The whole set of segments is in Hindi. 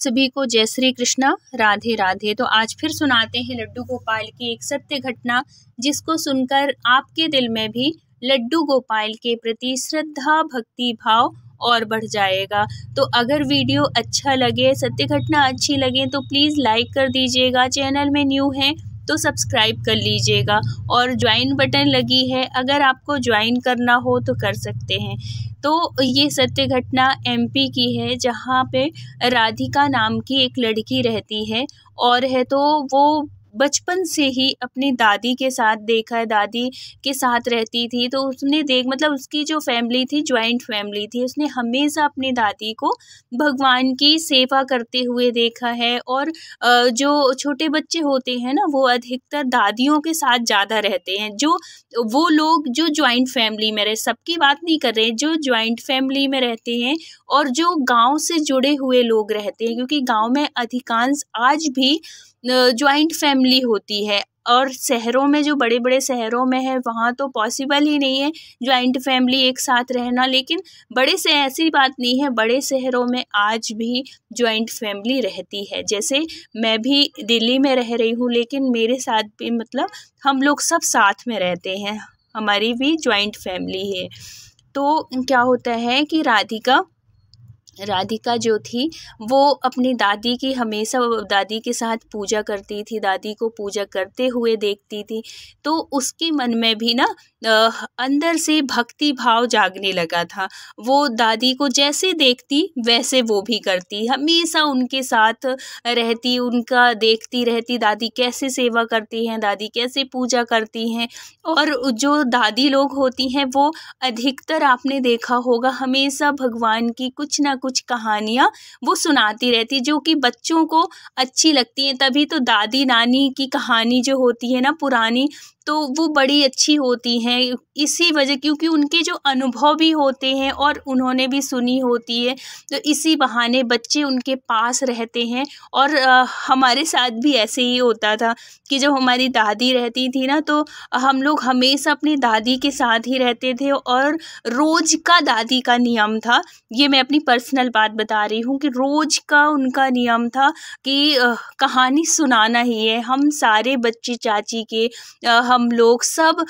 सभी को जय श्री कृष्णा राधे राधे तो आज फिर सुनाते हैं लड्डू गोपाल की एक सत्य घटना जिसको सुनकर आपके दिल में भी लड्डू गोपाल के प्रति श्रद्धा भक्ति भाव और बढ़ जाएगा तो अगर वीडियो अच्छा लगे सत्य घटना अच्छी लगे तो प्लीज़ लाइक कर दीजिएगा चैनल में न्यू है तो सब्सक्राइब कर लीजिएगा और ज्वाइन बटन लगी है अगर आपको ज्वाइन करना हो तो कर सकते हैं तो ये सत्य घटना एमपी की है जहाँ पे राधिका नाम की एक लड़की रहती है और है तो वो बचपन से ही अपनी दादी के साथ देखा है दादी के साथ रहती थी तो उसने देख मतलब उसकी जो फैमिली थी ज्वाइंट फैमिली थी उसने हमेशा अपनी दादी को भगवान की सेवा करते हुए देखा है और जो छोटे बच्चे होते हैं ना वो अधिकतर दादियों के साथ ज़्यादा रहते हैं जो वो लोग जो ज्वाइंट फैमिली में रहे सबकी बात नहीं कर रहे जो ज्वाइंट फैमिली में रहते हैं और जो गांव से जुड़े हुए लोग रहते हैं क्योंकि गांव में अधिकांश आज भी ज्वाइंट फैमिली होती है और शहरों में जो बड़े बड़े शहरों में है वहाँ तो पॉसिबल ही नहीं है ज्वाइंट फैमिली एक साथ रहना लेकिन बड़े से ऐसी बात नहीं है बड़े शहरों में आज भी ज्वाइंट फैमिली रहती है जैसे मैं भी दिल्ली में रह रही हूँ लेकिन मेरे साथ भी मतलब हम लोग सब साथ में रहते हैं हमारी भी ज्वाइंट फैमिली है तो क्या होता है कि राधिका राधिका जो थी वो अपनी दादी की हमेशा दादी के साथ पूजा करती थी दादी को पूजा करते हुए देखती थी तो उसके मन में भी ना अंदर से भक्ति भाव जागने लगा था वो दादी को जैसे देखती वैसे वो भी करती हमेशा उनके साथ रहती उनका देखती रहती दादी कैसे सेवा करती हैं दादी कैसे पूजा करती हैं और जो दादी लोग होती हैं वो अधिकतर आपने देखा होगा हमेशा भगवान की कुछ ना कुछ कुछ कहानियाँ वो सुनाती रहती जो कि बच्चों को अच्छी लगती हैं तभी तो दादी नानी की कहानी जो होती है ना पुरानी तो वो बड़ी अच्छी होती हैं इसी वजह क्योंकि उनके जो अनुभव भी होते हैं और उन्होंने भी सुनी होती है तो इसी बहाने बच्चे उनके पास रहते हैं और आ, हमारे साथ भी ऐसे ही होता था कि जब हमारी दादी रहती थी ना तो हम लोग हमेशा अपनी दादी के साथ ही रहते थे और रोज़ का दादी का नियम था ये मैं अपनी पर्सनल बात बता रही हूँ कि रोज़ का उनका नियम था कि आ, कहानी सुनाना ही है हम सारे बच्चे चाची के आ, हम हम लोग सब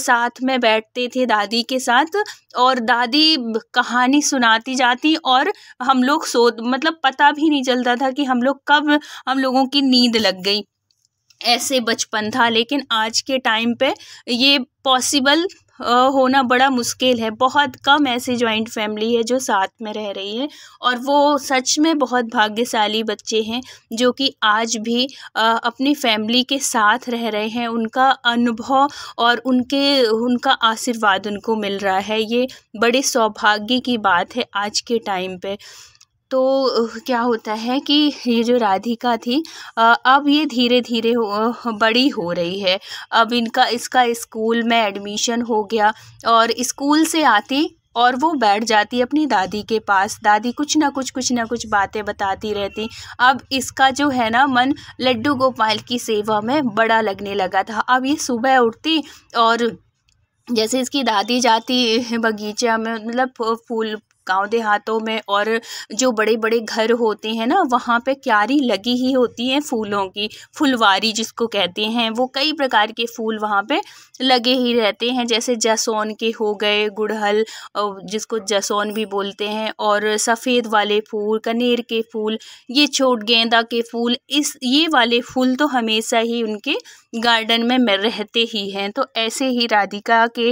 साथ में बैठते थे दादी के साथ और दादी कहानी सुनाती जाती और हम लोग सो मतलब पता भी नहीं चलता था कि हम लोग कब हम लोगों की नींद लग गई ऐसे बचपन था लेकिन आज के टाइम पे ये पॉसिबल होना बड़ा मुश्किल है बहुत कम ऐसी जॉइंट फैमिली है जो साथ में रह रही है और वो सच में बहुत भाग्यशाली बच्चे हैं जो कि आज भी अपनी फैमिली के साथ रह रहे हैं उनका अनुभव और उनके उनका आशीर्वाद उनको मिल रहा है ये बड़े सौभाग्य की बात है आज के टाइम पे तो क्या होता है कि ये जो राधिका थी अब ये धीरे धीरे बड़ी हो रही है अब इनका इसका स्कूल में एडमिशन हो गया और स्कूल से आती और वो बैठ जाती अपनी दादी के पास दादी कुछ ना कुछ कुछ ना कुछ बातें बताती रहती अब इसका जो है ना मन लड्डू गोपाल की सेवा में बड़ा लगने लगा था अब ये सुबह उठती और जैसे इसकी दादी जाती बगीचा में मतलब फूल गांव देहातों में और जो बड़े बड़े घर होते हैं ना वहाँ पे क्यारी लगी ही होती है फूलों की फुलवारी जिसको कहते हैं वो कई प्रकार के फूल वहाँ पे लगे ही रहते हैं जैसे जसौन के हो गए गुड़हल जिसको जसौन भी बोलते हैं और सफ़ेद वाले फूल कनेर के फूल ये छोट गेंदा के फूल इस ये वाले फूल तो हमेशा ही उनके गार्डन में रहते ही हैं तो ऐसे ही राधिका के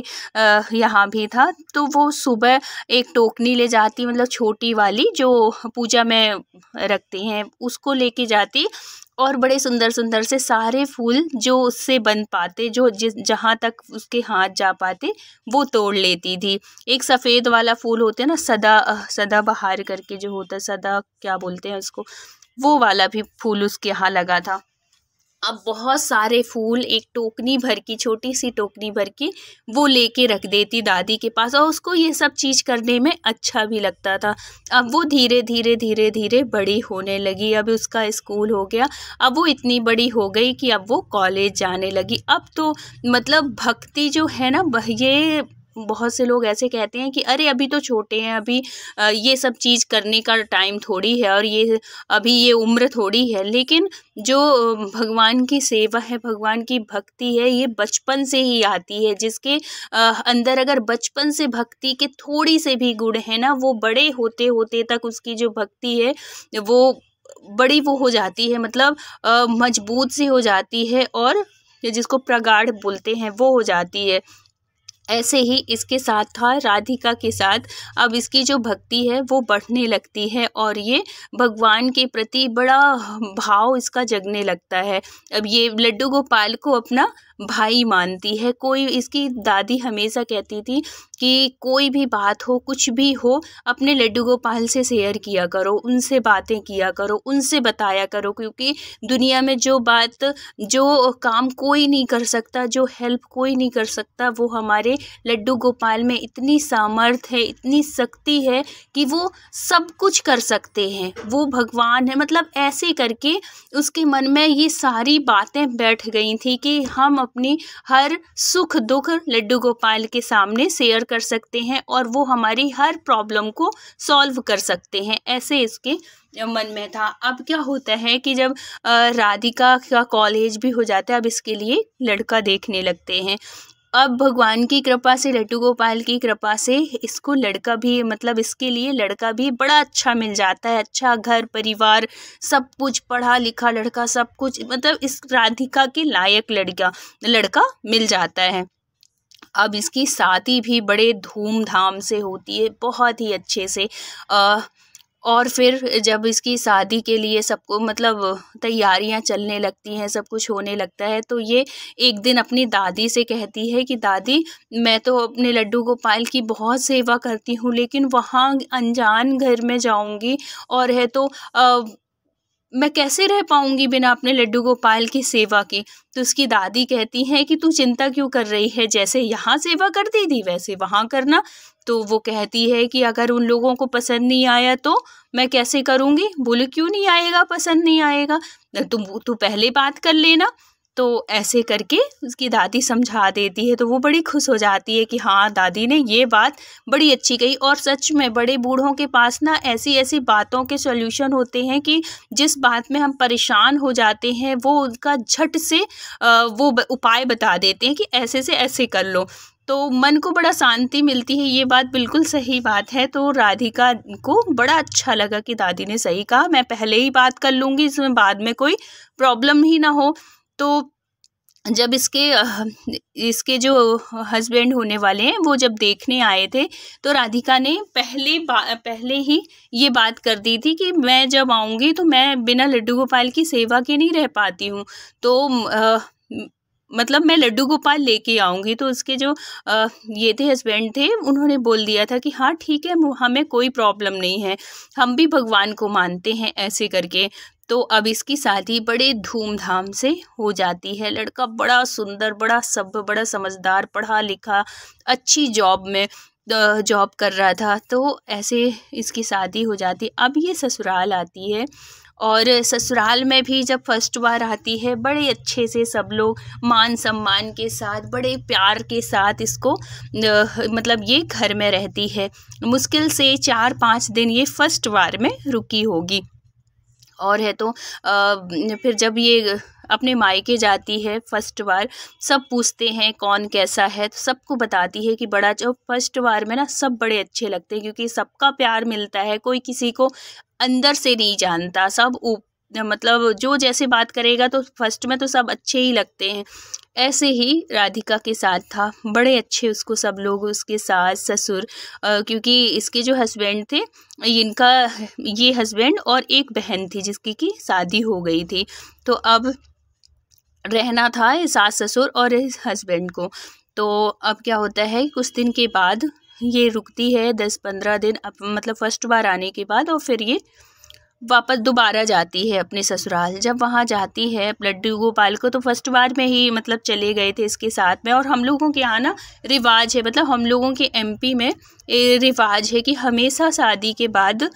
यहाँ भी था तो वो सुबह एक टोकनी ले जाती मतलब छोटी वाली जो पूजा में रखते हैं उसको लेके जाती और बड़े सुंदर सुंदर से सारे फूल जो उससे बन पाते जो जिस जहाँ तक उसके हाथ जा पाते वो तोड़ लेती थी एक सफ़ेद वाला फूल होते हैं ना सदा सदा बहार करके जो होता है सदा क्या बोलते हैं उसको वो वाला भी फूल उसके यहाँ लगा था अब बहुत सारे फूल एक टोकनी भर की छोटी सी टोकनी भर की वो लेके रख देती दादी के पास और उसको ये सब चीज़ करने में अच्छा भी लगता था अब वो धीरे धीरे धीरे धीरे बड़ी होने लगी अब उसका स्कूल हो गया अब वो इतनी बड़ी हो गई कि अब वो कॉलेज जाने लगी अब तो मतलब भक्ति जो है ना ये बहुत से लोग ऐसे कहते हैं कि अरे अभी तो छोटे हैं अभी ये सब चीज़ करने का टाइम थोड़ी है और ये अभी ये उम्र थोड़ी है लेकिन जो भगवान की सेवा है भगवान की भक्ति है ये बचपन से ही आती है जिसके अंदर अगर बचपन से भक्ति के थोड़ी से भी गुण है ना वो बड़े होते होते तक उसकी जो भक्ति है वो बड़ी वो हो जाती है मतलब मजबूत सी हो जाती है और जिसको प्रगाढ़ बोलते हैं वो हो जाती है ऐसे ही इसके साथ था राधिका के साथ अब इसकी जो भक्ति है वो बढ़ने लगती है और ये भगवान के प्रति बड़ा भाव इसका जगने लगता है अब ये लड्डू गोपाल को अपना भाई मानती है कोई इसकी दादी हमेशा कहती थी कि कोई भी बात हो कुछ भी हो अपने लड्डू गोपाल से शेयर किया करो उनसे बातें किया करो उनसे बताया करो क्योंकि दुनिया में जो बात जो काम कोई नहीं कर सकता जो हेल्प कोई नहीं कर सकता वो हमारे लड्डू गोपाल में इतनी सामर्थ है इतनी शक्ति है कि वो सब कुछ कर सकते हैं वो भगवान है मतलब ऐसे करके उसके मन में ये सारी बातें बैठ गई थी कि हम अपनी हर सुख दुख लड्डू गोपाल के सामने शेयर कर सकते हैं और वो हमारी हर प्रॉब्लम को सॉल्व कर सकते हैं ऐसे इसके मन में था अब क्या होता है कि जब राधिका का कॉलेज भी हो जाता है अब इसके लिए लड़का देखने लगते हैं अब भगवान की कृपा से लड्डू गोपाल की कृपा से इसको लड़का भी मतलब इसके लिए लड़का भी बड़ा अच्छा मिल जाता है अच्छा घर परिवार सब कुछ पढ़ा लिखा लड़का सब कुछ मतलब इस राधिका के लायक लड़का लड़का मिल जाता है अब इसकी शादी भी बड़े धूमधाम से होती है बहुत ही अच्छे से आ, और फिर जब इसकी शादी के लिए सबको मतलब तैयारियां चलने लगती हैं सब कुछ होने लगता है तो ये एक दिन अपनी दादी से कहती है कि दादी मैं तो अपने लड्डू गोपाल की बहुत सेवा करती हूँ लेकिन वहाँ अनजान घर में जाऊँगी और है तो आ, मैं कैसे रह पाऊँगी बिना अपने लड्डू गोपाल की सेवा के तो उसकी दादी कहती हैं कि तू चिंता क्यों कर रही है जैसे यहाँ सेवा करती थी वैसे वहाँ करना तो वो कहती है कि अगर उन लोगों को पसंद नहीं आया तो मैं कैसे करूँगी बोले क्यों नहीं आएगा पसंद नहीं आएगा तुम तो तू तो पहले बात कर लेना तो ऐसे करके उसकी दादी समझा देती है तो वो बड़ी खुश हो जाती है कि हाँ दादी ने ये बात बड़ी अच्छी कही और सच में बड़े बूढ़ों के पास ना ऐसी ऐसी बातों के सॉल्यूशन होते हैं कि जिस बात में हम परेशान हो जाते हैं वो उनका झट से वो उपाय बता देते हैं कि ऐसे से ऐसे कर लो तो मन को बड़ा शांति मिलती है ये बात बिल्कुल सही बात है तो राधिका को बड़ा अच्छा लगा कि दादी ने सही कहा मैं पहले ही बात कर लूँगी इसमें बाद में कोई प्रॉब्लम ही ना हो तो जब इसके इसके जो हस्बैंड होने वाले हैं वो जब देखने आए थे तो राधिका ने पहले पहले ही ये बात कर दी थी कि मैं जब आऊँगी तो मैं बिना लड्डू गोपाल की सेवा के नहीं रह पाती हूँ तो आ, मतलब मैं लड्डू गोपाल लेके आऊँगी तो उसके जो आ, ये थे हस्बैंड थे उन्होंने बोल दिया था कि हाँ ठीक है हमें कोई प्रॉब्लम नहीं है हम भी भगवान को मानते हैं ऐसे करके तो अब इसकी शादी बड़े धूमधाम से हो जाती है लड़का बड़ा सुंदर बड़ा सभ्य बड़ा समझदार पढ़ा लिखा अच्छी जॉब में जॉब कर रहा था तो ऐसे इसकी शादी हो जाती अब ये ससुराल आती है और ससुराल में भी जब फर्स्ट बार आती है बड़े अच्छे से सब लोग मान सम्मान के साथ बड़े प्यार के साथ इसको मतलब ये घर में रहती है मुश्किल से चार पाँच दिन ये फर्स्ट बार में रुकी होगी और है तो आ, फिर जब ये अपने मायके जाती है फर्स्ट बार सब पूछते हैं कौन कैसा है तो सबको बताती है कि बड़ा जो फर्स्ट बार में ना सब बड़े अच्छे लगते हैं क्योंकि सबका प्यार मिलता है कोई किसी को अंदर से नहीं जानता सब ऊप मतलब जो जैसे बात करेगा तो फर्स्ट में तो सब अच्छे ही लगते हैं ऐसे ही राधिका के साथ था बड़े अच्छे उसको सब लोग उसके सास ससुर क्योंकि इसके जो हस्बैंड थे इनका ये हस्बैंड और एक बहन थी जिसकी की शादी हो गई थी तो अब रहना था सास ससुर और हस्बैंड को तो अब क्या होता है कुछ दिन के बाद ये रुकती है दस पंद्रह दिन अप, मतलब फ़र्स्ट बार आने के बाद और फिर ये वापस दोबारा जाती है अपने ससुराल जब वहाँ जाती है लड्डू गोपाल को तो फर्स्ट बार में ही मतलब चले गए थे इसके साथ में और हम लोगों के यहाँ ना रिवाज है मतलब हम लोगों के एमपी में रिवाज है कि हमेशा शादी के बाद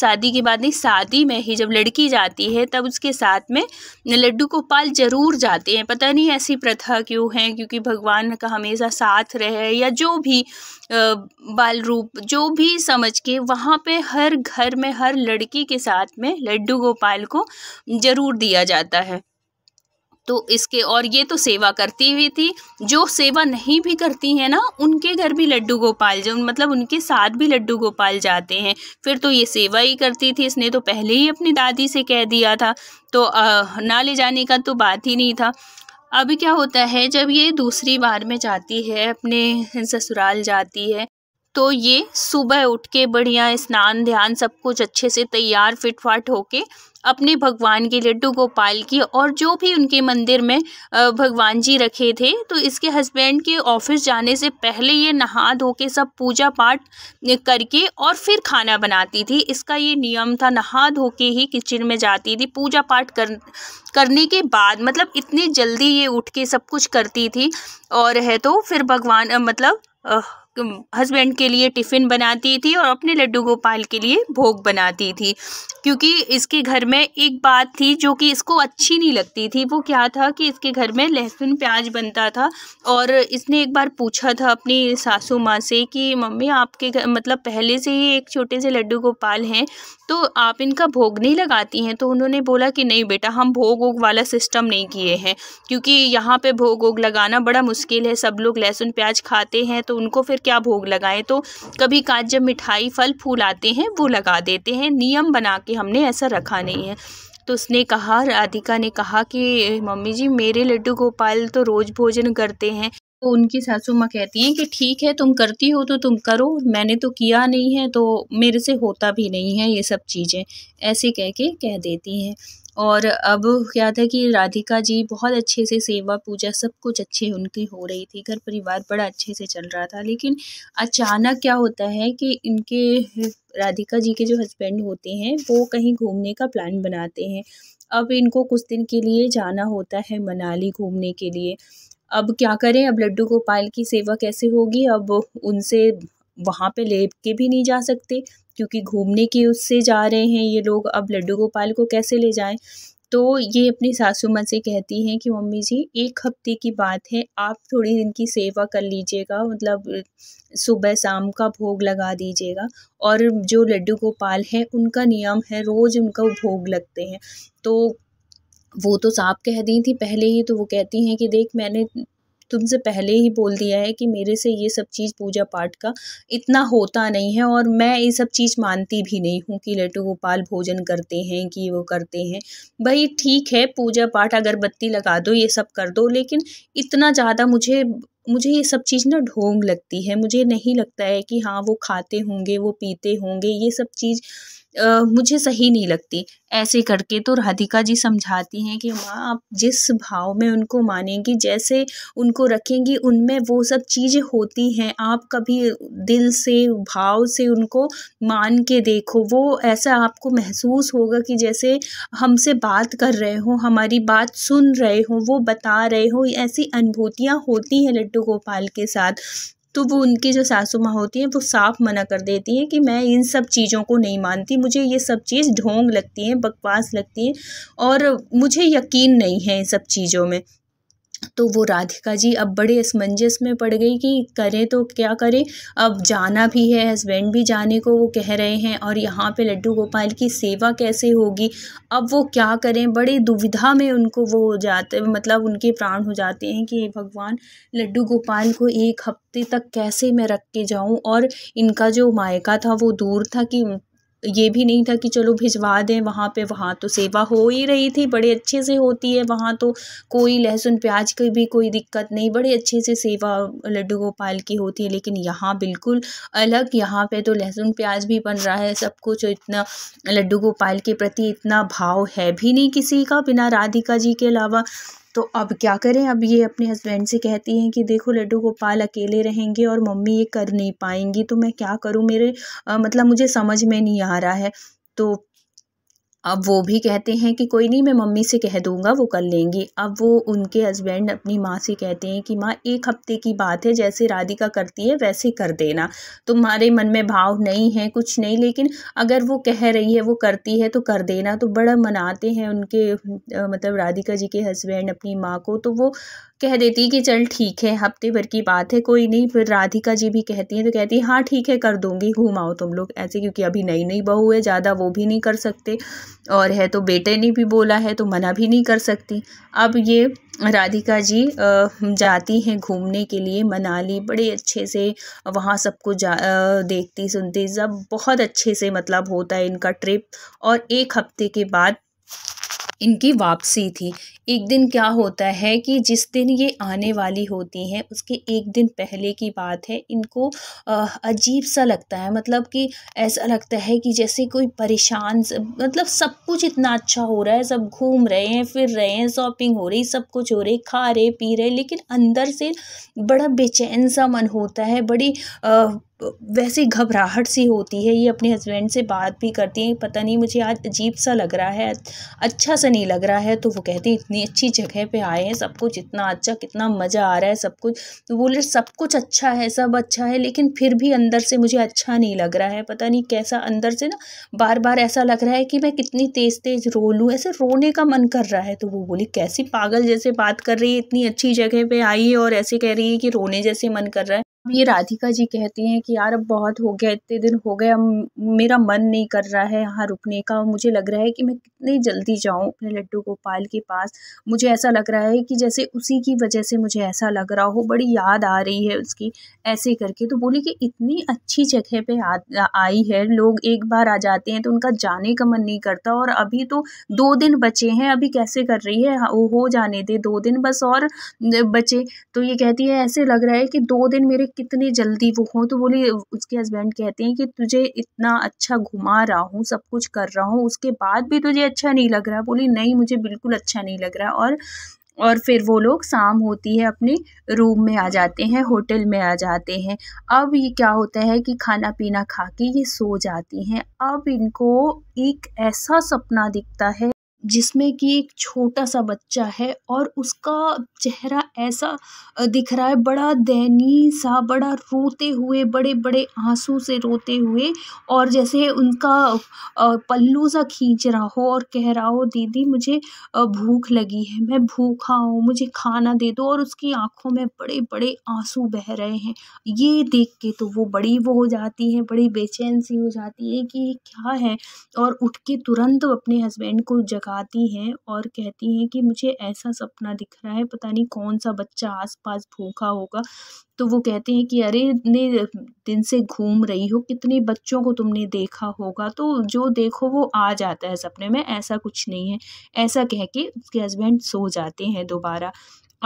शादी के बाद नहीं शादी में ही जब लड़की जाती है तब उसके साथ में लड्डू गोपाल जरूर जाते हैं पता नहीं ऐसी प्रथा क्यों है क्योंकि भगवान का हमेशा साथ रहे या जो भी बाल रूप जो भी समझ के वहाँ पे हर घर में हर लड़की के साथ में लड्डू गोपाल को जरूर दिया जाता है तो इसके और ये तो सेवा करती हुई थी जो सेवा नहीं भी करती हैं ना उनके घर भी लड्डू गोपाल जो मतलब उनके साथ भी लड्डू गोपाल जाते हैं फिर तो ये सेवा ही करती थी इसने तो पहले ही अपनी दादी से कह दिया था तो आ, ना ले जाने का तो बात ही नहीं था अब क्या होता है जब ये दूसरी बार में जाती है अपने ससुराल जाती है तो ये सुबह उठ के बढ़िया स्नान ध्यान सब कुछ अच्छे से तैयार फिट फाट होके अपने भगवान के लड्डू गोपाल की और जो भी उनके मंदिर में भगवान जी रखे थे तो इसके हस्बैंड के ऑफिस जाने से पहले ये नहा धो के सब पूजा पाठ करके और फिर खाना बनाती थी इसका ये नियम था नहा धो के ही किचन में जाती थी पूजा पाठ कर करने के बाद मतलब इतनी जल्दी ये उठ के सब कुछ करती थी और है तो फिर भगवान मतलब हस्बैंड के लिए टिफ़िन बनाती थी और अपने लड्डू गोपाल के लिए भोग बनाती थी क्योंकि इसके घर में एक बात थी जो कि इसको अच्छी नहीं लगती थी वो क्या था कि इसके घर में लहसुन प्याज बनता था और इसने एक बार पूछा था अपनी सासू माँ से कि मम्मी आपके घर मतलब पहले से ही एक छोटे से लड्डू गोपाल हैं तो आप इनका भोग नहीं लगाती हैं तो उन्होंने बोला कि नहीं बेटा हम भोग वोग वाला सिस्टम नहीं किए हैं क्योंकि यहाँ पे भोग वोग लगाना बड़ा मुश्किल है सब लोग लहसुन प्याज खाते हैं तो उनको फिर क्या भोग लगाएं तो कभी काज जब मिठाई फल फूल आते हैं वो लगा देते हैं नियम बना के हमने ऐसा रखा नहीं है तो उसने कहा राधिका ने कहा कि मम्मी जी मेरे लड्डू गोपाल तो रोज़ भोजन करते हैं तो उनकी सासू माँ कहती हैं कि ठीक है तुम करती हो तो तुम करो मैंने तो किया नहीं है तो मेरे से होता भी नहीं है ये सब चीज़ें ऐसे कह के कह देती हैं और अब क्या था कि राधिका जी बहुत अच्छे से सेवा पूजा सब कुछ अच्छे उनकी हो रही थी घर परिवार बड़ा अच्छे से चल रहा था लेकिन अचानक क्या होता है कि इनके राधिका जी के जो हस्बैंड होते हैं वो कहीं घूमने का प्लान बनाते हैं अब इनको कुछ दिन के लिए जाना होता है मनाली घूमने के लिए अब क्या करें अब लड्डू गोपाल की सेवा कैसे होगी अब उनसे वहाँ पे ले के भी नहीं जा सकते क्योंकि घूमने के उससे जा रहे हैं ये लोग अब लड्डू गोपाल को कैसे ले जाएं तो ये अपनी सासू माँ से कहती हैं कि मम्मी जी एक हफ्ते की बात है आप थोड़ी दिन की सेवा कर लीजिएगा मतलब सुबह शाम का भोग लगा दीजिएगा और जो लड्डू गोपाल हैं उनका नियम है रोज़ उनका भोग लगते हैं तो वो तो साफ कह दी थी पहले ही तो वो कहती हैं कि देख मैंने तुमसे पहले ही बोल दिया है कि मेरे से ये सब चीज़ पूजा पाठ का इतना होता नहीं है और मैं ये सब चीज़ मानती भी नहीं हूँ कि लड्डू गोपाल भोजन करते हैं कि वो करते हैं भाई ठीक है पूजा पाठ अगरबत्ती लगा दो ये सब कर दो लेकिन इतना ज़्यादा मुझे मुझे ये सब चीज़ ना ढोंग लगती है मुझे नहीं लगता है कि हाँ वो खाते होंगे वो पीते होंगे ये सब चीज़ मुझे सही नहीं लगती ऐसे करके तो राधिका जी समझाती हैं कि माँ आप जिस भाव में उनको मानेंगी जैसे उनको रखेंगी उनमें वो सब चीज़ें होती हैं आप कभी दिल से भाव से उनको मान के देखो वो ऐसा आपको महसूस होगा कि जैसे हमसे बात कर रहे हो हमारी बात सुन रहे हो वो बता रहे हो ऐसी अनुभूतियाँ होती हैं लड्डू गोपाल के साथ तो वो उनकी जो सासू माँ होती हैं वो साफ मना कर देती हैं कि मैं इन सब चीज़ों को नहीं मानती मुझे ये सब चीज़ ढोंग लगती हैं बकवास लगती हैं और मुझे यकीन नहीं है इन सब चीज़ों में तो वो राधिका जी अब बड़े असमंजस में पड़ गई कि करें तो क्या करें अब जाना भी है हस्बैंड भी जाने को वो कह रहे हैं और यहाँ पे लड्डू गोपाल की सेवा कैसे होगी अब वो क्या करें बड़े दुविधा में उनको वो हो जाते मतलब उनके प्राण हो जाते हैं कि भगवान लड्डू गोपाल को एक हफ्ते तक कैसे मैं रख के जाऊँ और इनका जो मायका था वो दूर था कि ये भी नहीं था कि चलो भिजवा दें वहाँ पे वहाँ तो सेवा हो ही रही थी बड़े अच्छे से होती है वहाँ तो कोई लहसुन प्याज की भी कोई दिक्कत नहीं बड़े अच्छे से सेवा लड्डू गोपाल की होती है लेकिन यहाँ बिल्कुल अलग यहाँ पे तो लहसुन प्याज भी बन रहा है सब कुछ इतना लड्डू गोपाल के प्रति इतना भाव है भी नहीं किसी का बिना राधिका जी के अलावा तो अब क्या करें अब ये अपने हस्बैंड से कहती हैं कि देखो लड्डू गोपाल अकेले रहेंगे और मम्मी ये कर नहीं पाएंगी तो मैं क्या करूँ मेरे आ, मतलब मुझे समझ में नहीं आ रहा है तो अब वो भी कहते हैं कि कोई नहीं मैं मम्मी से कह दूंगा वो कर लेंगी अब वो उनके हस्बैंड अपनी माँ से कहते हैं कि माँ एक हफ्ते की बात है जैसे राधिका करती है वैसे कर देना तुम्हारे मन में भाव नहीं है कुछ नहीं लेकिन अगर वो कह रही है वो करती है तो कर देना तो बड़ा मनाते हैं उनके मतलब राधिका जी के हस्बैंड अपनी माँ को तो वो कह देती कि चल ठीक है हफ्ते भर की बात है कोई नहीं फिर राधिका जी भी कहती हैं तो कहती हैं हाँ ठीक है कर दूंगी घूम आओ तुम लोग ऐसे क्योंकि अभी नई नई बहू है ज़्यादा वो भी नहीं कर सकते और है तो बेटे ने भी बोला है तो मना भी नहीं कर सकती अब ये राधिका जी जाती हैं घूमने के लिए मनाली बड़े अच्छे से वहाँ सबको जा देखती सुनती सब बहुत अच्छे से मतलब होता है इनका ट्रिप और एक हफ्ते के बाद इनकी वापसी थी एक दिन क्या होता है कि जिस दिन ये आने वाली होती हैं उसके एक दिन पहले की बात है इनको अजीब सा लगता है मतलब कि ऐसा लगता है कि जैसे कोई परेशान मतलब सब कुछ इतना अच्छा हो रहा है सब घूम रहे हैं फिर रहे हैं शॉपिंग हो रही सब कुछ हो रही खा रहे पी रहे लेकिन अंदर से बड़ा बेचैन सा मन होता है बड़ी वैसी घबराहट सी होती है ये अपने हस्बैंड से बात भी करती हैं पता नहीं मुझे आज अजीब सा लग रहा है अच्छा सा नहीं लग रहा है तो वो कहती हैं इतनी अच्छी जगह पे आए हैं सब कुछ इतना अच्छा कितना मज़ा आ रहा है सब कुछ तो बोले सब कुछ अच्छा है सब अच्छा है लेकिन फिर भी अंदर से मुझे अच्छा नहीं लग रहा है पता नहीं कैसा अंदर से ना बार बार ऐसा लग रहा है कि मैं कितनी तेज़ तेज़ रो लूँ ऐसे रोने का मन कर रहा है तो वो बोली कैसी पागल जैसे बात कर रही है इतनी अच्छी जगह पर आई है और ऐसे कह रही है कि रोने जैसे मन कर रहा है ये राधिका जी कहती हैं कि यार अब बहुत हो गया इतने दिन हो गए अब मेरा मन नहीं कर रहा है यहाँ रुकने का मुझे लग रहा है कि मैं कितनी जल्दी जाऊँ अपने लड्डू गोपाल के पास मुझे ऐसा लग रहा है कि जैसे उसी की वजह से मुझे ऐसा लग रहा हो बड़ी याद आ रही है उसकी ऐसे करके तो बोली कि इतनी अच्छी जगह पर आई है लोग एक बार आ जाते हैं तो उनका जाने का मन नहीं करता और अभी तो दो दिन बचे हैं अभी कैसे कर रही है हाँ, वो हो जाने दे दो दिन बस और बचे तो ये कहती है ऐसे लग रहा है कि दो दिन मेरे कितनी जल्दी वो हों तो बोली उसके हस्बैंड कहते हैं कि तुझे इतना अच्छा घुमा रहा हूँ सब कुछ कर रहा हूँ उसके बाद भी तुझे अच्छा नहीं लग रहा बोली नहीं मुझे बिल्कुल अच्छा नहीं लग रहा और और फिर वो लोग शाम होती है अपने रूम में आ जाते हैं होटल में आ जाते हैं अब ये क्या होता है कि खाना पीना खा के ये सो जाती हैं अब इनको एक ऐसा सपना दिखता है जिसमें कि एक छोटा सा बच्चा है और उसका चेहरा ऐसा दिख रहा है बड़ा दयनीय सा बड़ा रोते हुए बड़े-बड़े आंसू से रोते हुए और जैसे उनका पल्लू सा खींच रहा हो और कह रहा हो दीदी मुझे भूख लगी है मैं भूखा हूँ मुझे खाना दे दो और उसकी आंखों में बड़े-बड़े आंसू बह रहे हैं ये देख के तो वो बड़ी वो हो जाती है बड़ी बेचैन सी हो जाती है कि क्या है और उठ के तुरंत अपने हस्बैंड को जगा जगाती हैं और कहती हैं कि मुझे ऐसा सपना दिख रहा है पता नहीं कौन सा बच्चा आसपास भूखा होगा तो वो कहते हैं कि अरे इतने दिन से घूम रही हो कितने बच्चों को तुमने देखा होगा तो जो देखो वो आ जाता है सपने में ऐसा कुछ नहीं है ऐसा कह के उसके हस्बैंड सो जाते हैं दोबारा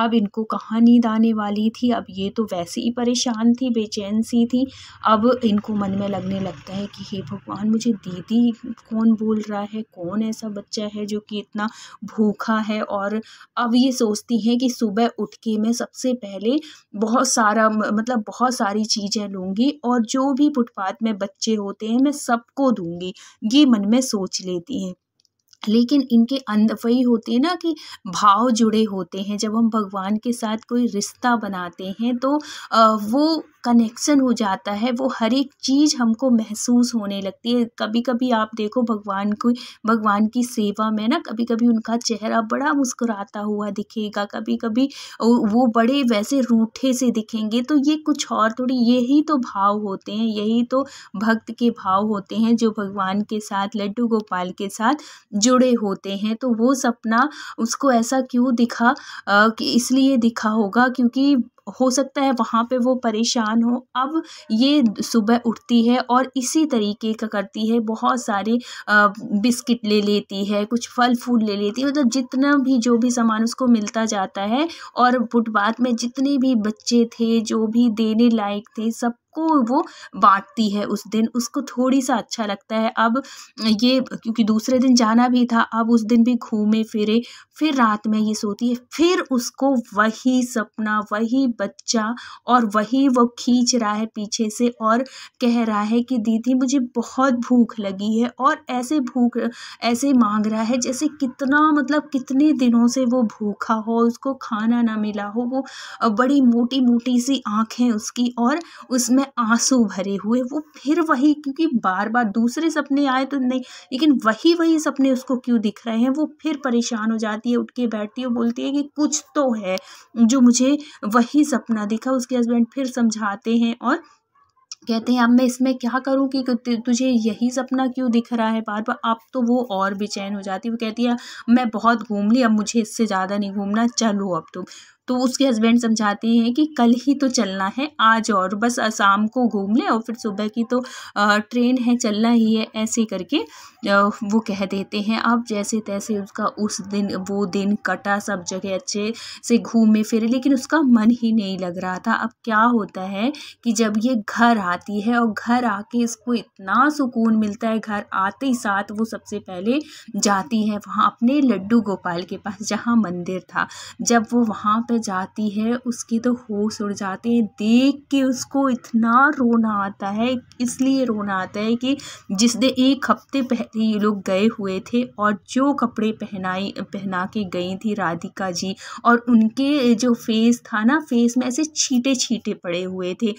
अब इनको कहाँ नींद आने वाली थी अब ये तो वैसे ही परेशान थी बेचैन सी थी अब इनको मन में लगने लगता है कि हे भगवान मुझे दीदी कौन बोल रहा है कौन ऐसा बच्चा है जो कि इतना भूखा है और अब ये सोचती हैं कि सुबह उठ के मैं सबसे पहले बहुत सारा मतलब बहुत सारी चीज़ें लूँगी और जो भी फुटपाथ में बच्चे होते हैं मैं सबको दूँगी ये मन में सोच लेती हैं लेकिन इनके अंदर वही होते हैं ना कि भाव जुड़े होते हैं जब हम भगवान के साथ कोई रिश्ता बनाते हैं तो वो कनेक्शन हो जाता है वो हर एक चीज़ हमको महसूस होने लगती है कभी कभी आप देखो भगवान को भगवान की सेवा में ना कभी कभी उनका चेहरा बड़ा मुस्कुराता हुआ दिखेगा कभी कभी वो बड़े वैसे रूठे से दिखेंगे तो ये कुछ और थोड़ी यही तो भाव होते हैं यही तो भक्त के भाव होते हैं जो भगवान के साथ लड्डू गोपाल के साथ जुड़े होते हैं तो वो सपना उसको ऐसा क्यों दिखा कि इसलिए दिखा होगा क्योंकि हो सकता है वहाँ पे वो परेशान हो अब ये सुबह उठती है और इसी तरीके का करती है बहुत सारे बिस्किट ले लेती है कुछ फल फूल ले लेती है मतलब तो जितना भी जो भी सामान उसको मिलता जाता है और फुटपाथ में जितने भी बच्चे थे जो भी देने लायक थे सब सबको वो बाँटती है उस दिन उसको थोड़ी सा अच्छा लगता है अब ये क्योंकि दूसरे दिन जाना भी था अब उस दिन भी घूमे फिरे फिर रात में ये सोती है फिर उसको वही सपना वही बच्चा और वही वो खींच रहा है पीछे से और कह रहा है कि दीदी मुझे बहुत भूख लगी है और ऐसे भूख ऐसे मांग रहा है जैसे कितना मतलब कितने दिनों से वो भूखा हो उसको खाना ना मिला हो वो बड़ी मोटी मोटी सी आँखें उसकी और उसमें में आंसू भरे हुए वो फिर वही क्योंकि बार बार दूसरे सपने आए तो नहीं लेकिन वही वही सपने उसको क्यों दिख रहे हैं वो फिर परेशान हो जाती है उठ के बैठती है बोलती है कि कुछ तो है जो मुझे वही सपना दिखा उसके हस्बैंड फिर समझाते हैं और कहते हैं अब मैं इसमें क्या करूं कि तुझे यही सपना क्यों दिख रहा है बार बार अब तो वो और बेचैन हो जाती है वो कहती है मैं बहुत घूम ली अब मुझे इससे ज़्यादा नहीं घूमना चलो अब तुम तो। तो उसके हस्बैंड समझाते हैं कि कल ही तो चलना है आज और बस शाम को घूम ले और फिर सुबह की तो ट्रेन है चलना ही है ऐसे करके वो कह देते हैं अब जैसे तैसे उसका उस दिन वो दिन कटा सब जगह अच्छे से घूमे फिरे लेकिन उसका मन ही नहीं लग रहा था अब क्या होता है कि जब ये घर आती है और घर आके इसको इतना सुकून मिलता है घर आते ही साथ वो सबसे पहले जाती है वहाँ अपने लड्डू गोपाल के पास जहाँ मंदिर था जब वो वहाँ पे जाती है उसकी तो होश उड़ जाते हैं देख के उसको इतना रोना आता है इसलिए रोना आता है कि जिस दिन एक हफ्ते पहले ये लोग गए हुए थे और जो कपड़े पहनाई पहना के गई थी राधिका जी और उनके जो फेस था ना फेस में ऐसे छीटे छीटे पड़े हुए थे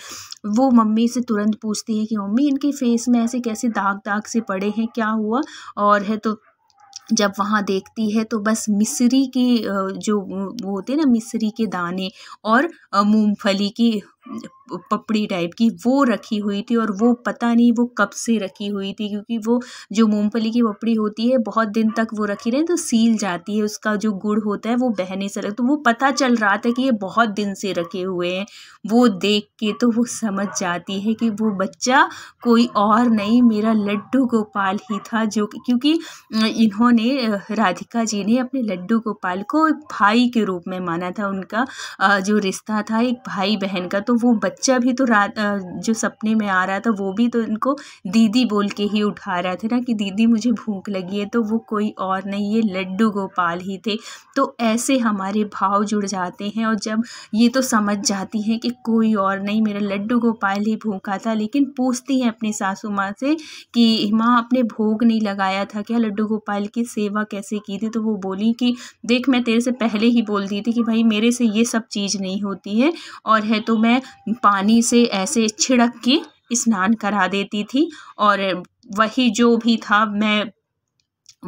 वो मम्मी से तुरंत पूछती है कि मम्मी इनके फेस में ऐसे कैसे दाग दाग से पड़े हैं क्या हुआ और है तो जब वहाँ देखती है तो बस मिसरी की जो वो होते हैं ना मिसरी के दाने और मूंगफली की पपड़ी टाइप की वो रखी हुई थी और वो पता नहीं वो कब से रखी हुई थी क्योंकि वो जो मूंगफली की पपड़ी होती है बहुत दिन तक वो रखी रहे तो सील जाती है उसका जो गुड़ होता है वो बहने से तो वो पता चल रहा था कि ये बहुत दिन से रखे हुए हैं वो देख के तो वो समझ जाती है कि वो बच्चा कोई और नहीं मेरा लड्डू गोपाल ही था जो क्योंकि इन्होंने राधिका जी ने अपने लड्डू गोपाल को एक भाई के रूप में माना था उनका जो रिश्ता था एक भाई बहन का तो वो बच्चा बच्चा भी तो रात जो सपने में आ रहा था वो भी तो इनको दीदी बोल के ही उठा रहा था ना कि दीदी मुझे भूख लगी है तो वो कोई और नहीं ये लड्डू गोपाल ही थे तो ऐसे हमारे भाव जुड़ जाते हैं और जब ये तो समझ जाती हैं कि कोई और नहीं मेरा लड्डू गोपाल ही भूखा था लेकिन पूछती हैं अपनी सासू माँ से कि माँ आपने भोग नहीं लगाया था क्या लड्डू गोपाल की सेवा कैसे की थी तो वो बोली कि देख मैं तेरे से पहले ही बोल दी थी कि भाई मेरे से ये सब चीज़ नहीं होती है और है तो मैं पानी से ऐसे छिड़क के स्नान करा देती थी और वही जो भी था मैं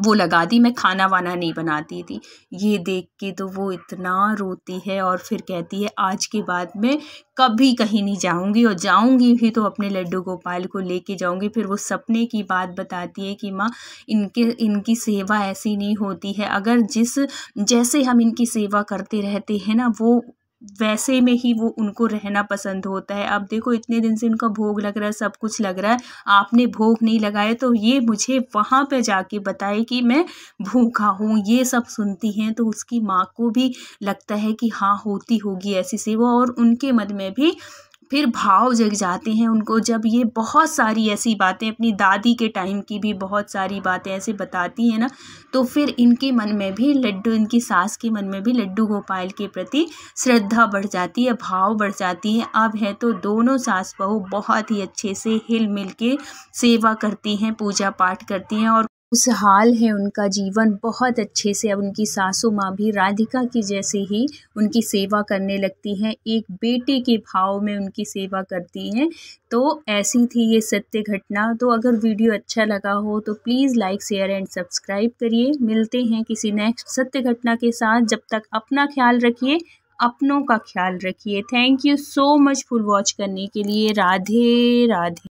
वो लगा दी मैं खाना वाना नहीं बनाती थी ये देख के तो वो इतना रोती है और फिर कहती है आज के बाद मैं कभी कहीं नहीं जाऊंगी और जाऊंगी भी तो अपने लड्डू गोपाल को लेके जाऊंगी फिर वो सपने की बात बताती है कि माँ इनके इनकी सेवा ऐसी नहीं होती है अगर जिस जैसे हम इनकी सेवा करते रहते हैं ना वो वैसे में ही वो उनको रहना पसंद होता है अब देखो इतने दिन से उनका भोग लग रहा है सब कुछ लग रहा है आपने भोग नहीं लगाया तो ये मुझे वहाँ पे जाके बताए कि मैं भूखा हूँ ये सब सुनती हैं तो उसकी माँ को भी लगता है कि हाँ होती होगी ऐसी सेवा और उनके मन में भी फिर भाव जग जाते हैं उनको जब ये बहुत सारी ऐसी बातें अपनी दादी के टाइम की भी बहुत सारी बातें ऐसे बताती हैं ना तो फिर इनके मन में भी लड्डू इनकी सास के मन में भी लड्डू गोपाल के प्रति श्रद्धा बढ़ जाती है भाव बढ़ जाती है अब है तो दोनों सास बहू बहुत ही अच्छे से हिल मिल के सेवा करती हैं पूजा पाठ करती हैं और खुशहाल है उनका जीवन बहुत अच्छे से अब उनकी सासू माँ भी राधिका की जैसे ही उनकी सेवा करने लगती हैं एक बेटे के भाव में उनकी सेवा करती हैं तो ऐसी थी ये सत्य घटना तो अगर वीडियो अच्छा लगा हो तो please like share and subscribe करिए मिलते हैं किसी नेक्स्ट सत्य घटना के साथ जब तक अपना ख्याल रखिए अपनों का ख्याल रखिए thank you so much full watch करने के लिए राधे राधे